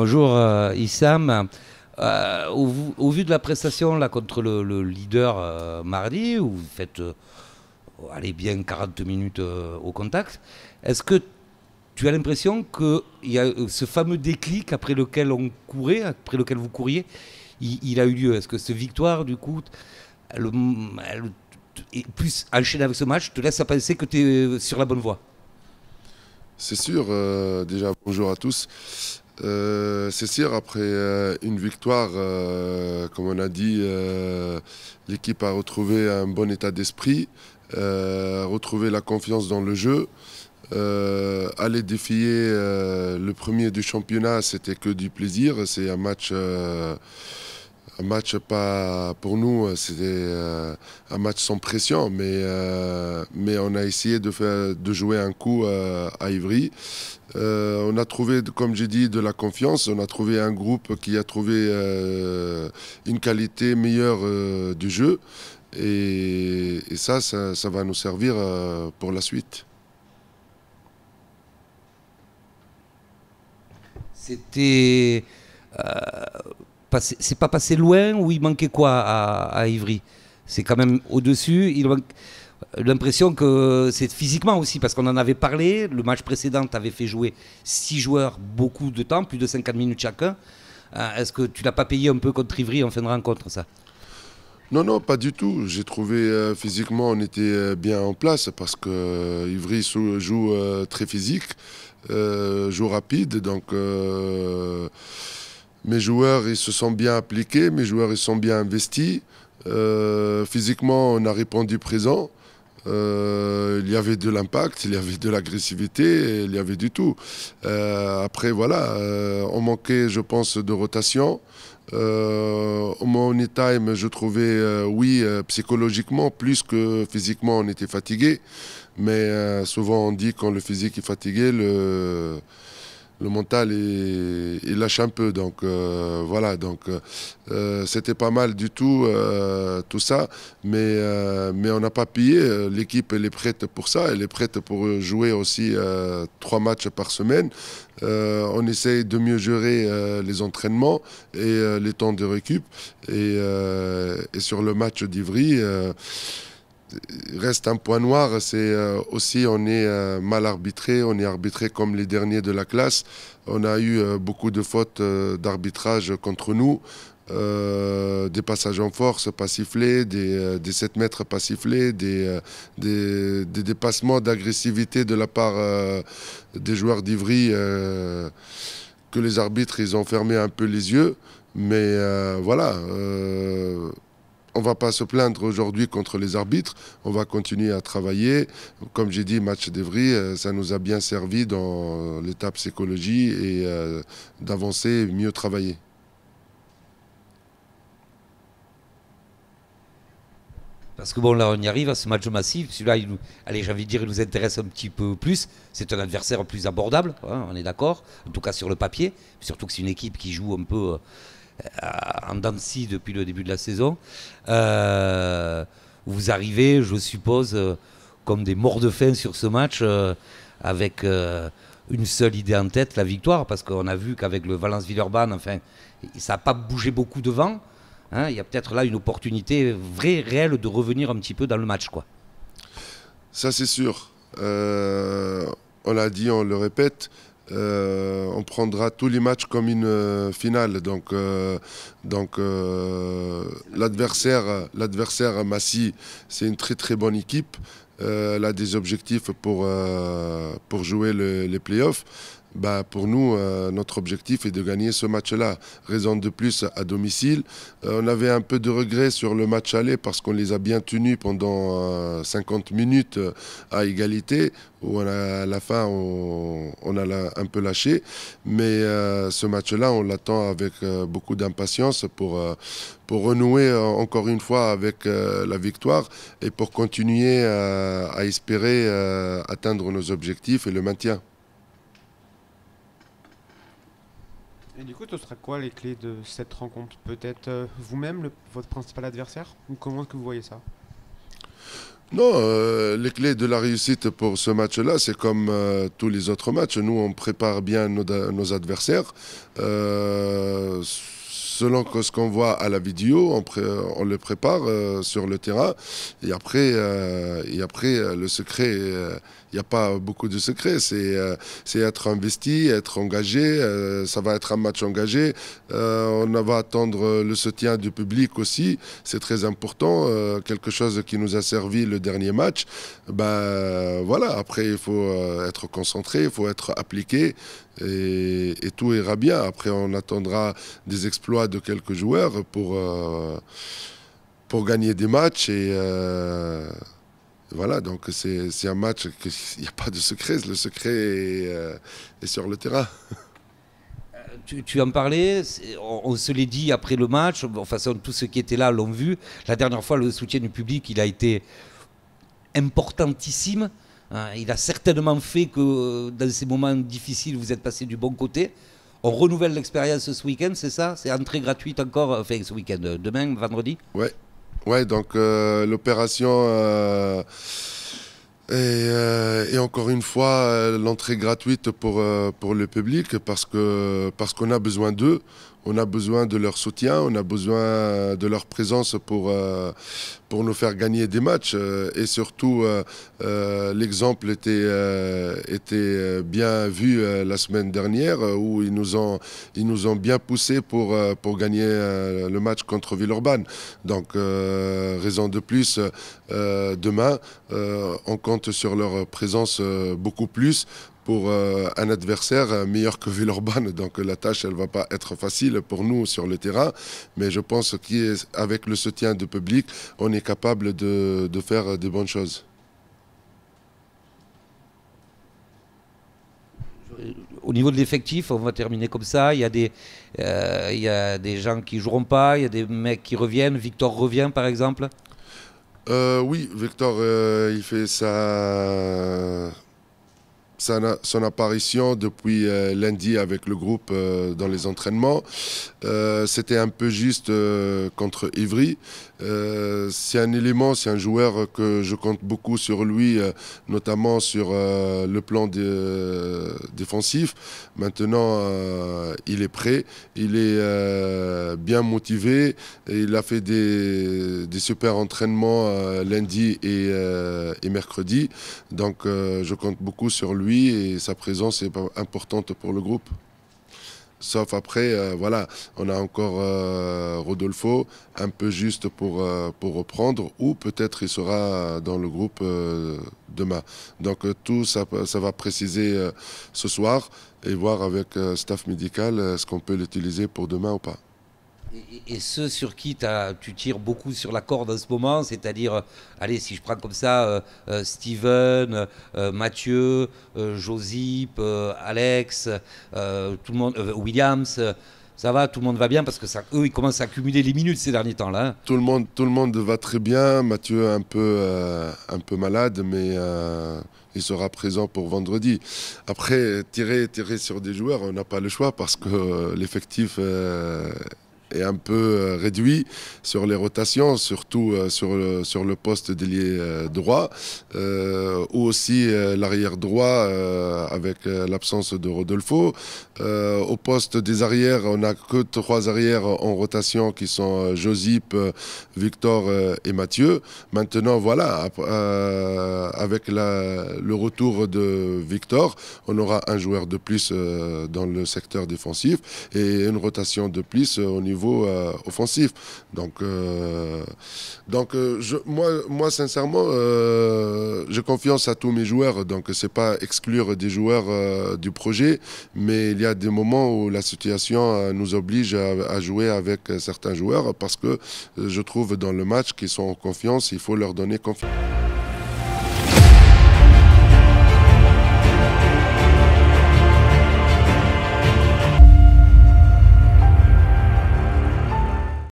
Bonjour euh, Issam. Euh, au, vu de la prestation là, contre le, leader euh, mardi, où vous faites bien 40 minutes au contact, est-ce que tu as l'impression que y a ce fameux déclic après lequel on courait, après lequel vous couriez, il, a eu lieu Est-ce que cette victoire, du coup, plus enchaînée avec ce match te laisse à penser que tu es sur la bonne voie C'est sûr. déjà, bonjour à tous. Euh, c'est sûr, après euh, une victoire, euh, comme on a dit, l'équipe a retrouvé un bon état d'esprit, retrouvé la confiance dans le jeu. aller défier le premier du championnat, c'était que du plaisir. C'est un match un match pas pour nous euh, c'était euh, un match sans pression mais euh, mais on a essayé de faire de jouer un coup à Ivry on a trouvé comme j'ai dit de la confiance on a trouvé un groupe qui a trouvé une qualité meilleure du jeu et, ça, ça va nous servir pour la suite c'était c'est pas passé loin ou il manquait quoi à, Ivry C'est quand même au-dessus. l'impression que c'est physiquement aussi, parce qu'on en avait parlé, le match précédent avait fait jouer six joueurs beaucoup de temps, plus de 50 minutes chacun. Euh, est-ce que tu l'as pas payé un peu contre Ivry en fin de rencontre, ça non, non, pas du tout. J'ai trouvé euh, physiquement, on était euh, bien en place parce que Ivry joue très physique, joue rapide. Donc mes joueurs, ils se sont bien appliqués, mes joueurs, ils sont bien investis. Euh, physiquement, on a répondu présent. Euh, il y avait de l'impact, il y avait de l'agressivité, il y avait du tout. Euh, après, voilà, on manquait, je pense, de rotation. au moment time, je trouvais, oui, psychologiquement, plus que physiquement, on était fatigué. Mais souvent, on dit quand le physique est fatigué, le le mental il, lâche un peu. Donc euh, voilà, donc euh, euh, c'était pas mal du tout tout ça, mais mais on n'a pas pillé. L'équipe elle est prête pour ça, elle est prête pour jouer aussi trois matchs par semaine. on essaye de mieux gérer les entraînements et les temps de récup et, et sur le match d'Ivry reste un point noir, c'est euh, aussi on est euh, mal arbitré, on est arbitré comme les derniers de la classe. On a eu euh, beaucoup de fautes d'arbitrage contre nous, des passages en force pas sifflés, des, des 7 mètres pas sifflés, des, des, des dépassements d'agressivité de la part des joueurs d'Ivry que les arbitres ils ont fermé un peu les yeux. Mais voilà on va pas se plaindre aujourd'hui contre les arbitres. On va continuer à travailler. Comme j'ai dit, match d'Evry, euh, ça nous a bien servi dans l'étape psychologie et euh, d'avancer, mieux travailler. Parce que bon, là, on y arrive à ce match massif. Celui-là, il j'ai envie de dire, il nous intéresse un petit peu plus. C'est un adversaire plus abordable, hein, on est d'accord, en tout cas sur le papier. Surtout que c'est une équipe qui joue un peu. Euh, euh, en Dancy depuis le début de la saison. Euh, vous arrivez, je suppose, euh, comme des morts de faim sur ce match, avec une seule idée en tête, la victoire, parce qu'on a vu qu'avec le Valence-Villeurbanne, enfin, ça n'a pas bougé beaucoup devant. Hein. Il y a peut-être là une opportunité vraie, réelle, de revenir un petit peu dans le match. quoi. Ça, c'est sûr. on l'a dit, on le répète, euh, on prendra tous les matchs comme une euh, finale. Donc, euh, l'adversaire, l'adversaire Massy, c'est une très très bonne équipe. elle a des objectifs pour, jouer les playoffs. Bah, pour nous, euh, notre objectif est de gagner ce match-là. Raison de plus à domicile. Euh, on avait un peu de regret sur le match aller parce qu'on les a bien tenus pendant 50 euh, minutes à égalité, où à la fin, on, a un peu lâché. Mais ce match-là, on l'attend avec beaucoup d'impatience pour, pour renouer encore une fois avec la victoire et pour continuer à espérer atteindre nos objectifs et le maintien. Et du coup, ce sera quoi les clés de cette rencontre Peut-être euh, vous-même, votre principal adversaire Ou comment est-ce que vous voyez ça non, euh, les clés de la réussite pour ce match-là, c'est comme euh, tous les autres matchs. Nous, on prépare bien nos, adversaires. selon ce qu'on voit à la vidéo, on, pré, on le prépare sur le terrain. Et après, et après le secret il n'y a pas beaucoup de secrets. C'est euh, être investi, être engagé. Euh, ça va être un match engagé. Euh, on va attendre le soutien du public aussi. C'est très important. quelque chose qui nous a servi le dernier match. Ben voilà. Après, il faut être concentré, il faut être appliqué. Et, et, tout ira bien. Après, on attendra des exploits de quelques joueurs pour, pour gagner des matchs et voilà, donc c'est un match il n'y a pas de secret. Le secret est, euh, sur le terrain. Euh, tu, en parlais, on, se l'est dit après le match, façon, tous ceux qui étaient là l'ont vu. La dernière fois, le soutien du public, il a été importantissime. Hein. il a certainement fait que dans ces moments difficiles, vous êtes passé du bon côté. On renouvelle l'expérience ce week-end, c'est ça C'est entrée gratuite encore, enfin ce week-end, euh, demain, vendredi Ouais, Ouais, donc euh, l'opération euh, euh, et, encore une fois, euh, l'entrée gratuite pour, euh, pour le public parce qu'on parce qu'on a besoin d'eux, on a besoin de leur soutien, on a besoin de leur présence pour, pour nous faire gagner des matchs. Et surtout, l'exemple était, était bien vu la semaine dernière où ils nous ont, ils nous ont bien poussé pour, pour gagner le match contre Villeurbanne. Donc, raison de plus, demain, on compte sur leur présence euh, beaucoup plus pour euh, un adversaire euh, meilleur que Villeurbanne. Donc la tâche, elle ne va pas être facile pour nous sur le terrain. Mais je pense qu'avec le soutien du public, on est capable de, faire de bonnes choses. Au niveau de l'effectif, on va terminer comme ça. Il y, a des, il des gens qui joueront pas, il y a des mecs qui reviennent. Victor revient, par exemple. Euh, oui, Victor, euh, il fait ça son apparition depuis euh, lundi avec le groupe euh, dans les entraînements. Euh, c'était un peu juste contre Ivry. c'est un élément, c'est un joueur que je compte beaucoup sur lui, notamment sur le plan défensif. Maintenant, il est prêt, il est bien motivé. Et il a fait des, super entraînements lundi et, mercredi. Donc, je compte beaucoup sur lui et sa présence est importante pour le groupe. Sauf après, euh, voilà, on a encore euh, Rodolfo, un peu juste pour, euh, pour reprendre, ou peut-être il sera dans le groupe demain. Donc tout ça, ça va préciser ce soir et voir avec staff médical ce qu'on peut l'utiliser pour demain ou pas. Et, ceux sur qui tu tires beaucoup sur la corde en ce moment, c'est-à-dire, euh, allez, si je prends comme ça, euh, euh, Steven, Mathieu, Josip, Alex, tout le monde, Williams, ça va, tout le monde va bien parce que ça, eux, ils commencent à accumuler les minutes ces derniers temps-là. Hein. Tout le monde, tout le monde va très bien. Mathieu un peu, un peu malade, mais il sera présent pour vendredi. Après, tirer, tirer sur des joueurs, on n'a pas le choix parce que l'effectif est un peu euh, réduit sur les rotations, surtout euh, sur, le, sur le poste d'ailier euh, droit, ou aussi l'arrière droit avec l'absence de Rodolfo. au poste des arrières, on n'a que trois arrières en rotation qui sont Josip, Victor et Mathieu. Maintenant, voilà, avec la, le retour de Victor, on aura un joueur de plus dans le secteur défensif et une rotation de plus au niveau euh, offensif. Donc, euh, donc euh, je, moi, moi, sincèrement, j'ai confiance à tous mes joueurs. Donc, n'est pas exclure des joueurs du projet, mais il y a des moments où la situation nous oblige à, à, jouer avec certains joueurs parce que je trouve dans le match qu'ils sont en confiance, il faut leur donner confiance.